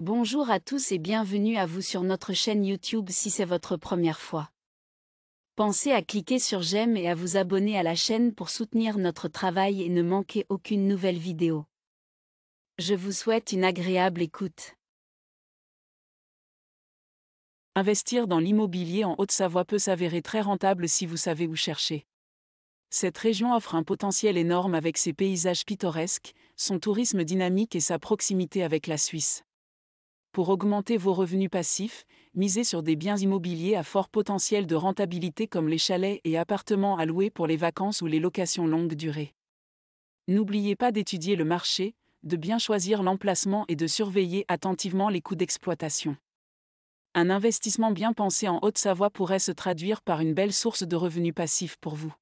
Bonjour à tous et bienvenue à vous sur notre chaîne YouTube si c'est votre première fois. Pensez à cliquer sur j'aime et à vous abonner à la chaîne pour soutenir notre travail et ne manquer aucune nouvelle vidéo. Je vous souhaite une agréable écoute. Investir dans l'immobilier en Haute-Savoie peut s'avérer très rentable si vous savez où chercher. Cette région offre un potentiel énorme avec ses paysages pittoresques, son tourisme dynamique et sa proximité avec la Suisse. Pour augmenter vos revenus passifs, misez sur des biens immobiliers à fort potentiel de rentabilité comme les chalets et appartements à louer pour les vacances ou les locations longues durée. N'oubliez pas d'étudier le marché, de bien choisir l'emplacement et de surveiller attentivement les coûts d'exploitation. Un investissement bien pensé en Haute-Savoie pourrait se traduire par une belle source de revenus passifs pour vous.